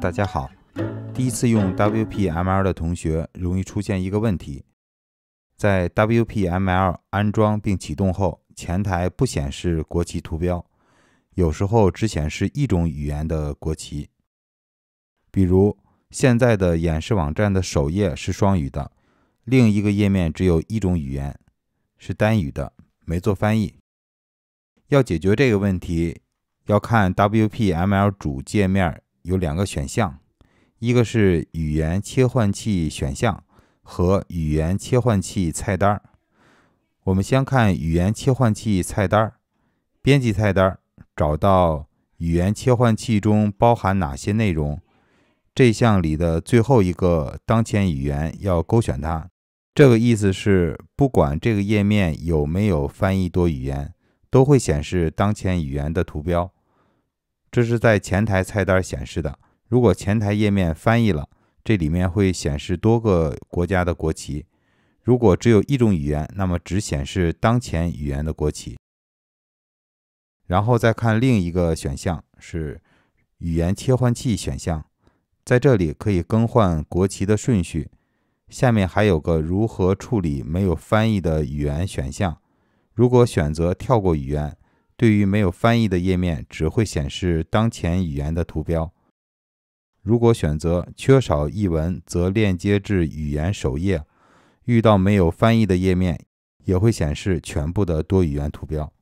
大家好，第一次用 WPML 的同学容易出现一个问题：在 WPML 安装并启动后，前台不显示国旗图标，有时候只显示一种语言的国旗。比如现在的演示网站的首页是双语的，另一个页面只有一种语言，是单语的，没做翻译。要解决这个问题，要看 WPML 主界面。有两个选项，一个是语言切换器选项和语言切换器菜单。我们先看语言切换器菜单，编辑菜单，找到语言切换器中包含哪些内容。这项里的最后一个当前语言要勾选它。这个意思是，不管这个页面有没有翻译多语言，都会显示当前语言的图标。这是在前台菜单显示的。如果前台页面翻译了，这里面会显示多个国家的国旗；如果只有一种语言，那么只显示当前语言的国旗。然后再看另一个选项是语言切换器选项，在这里可以更换国旗的顺序。下面还有个如何处理没有翻译的语言选项，如果选择跳过语言。对于没有翻译的页面，只会显示当前语言的图标。如果选择缺少译文，则链接至语言首页。遇到没有翻译的页面，也会显示全部的多语言图标。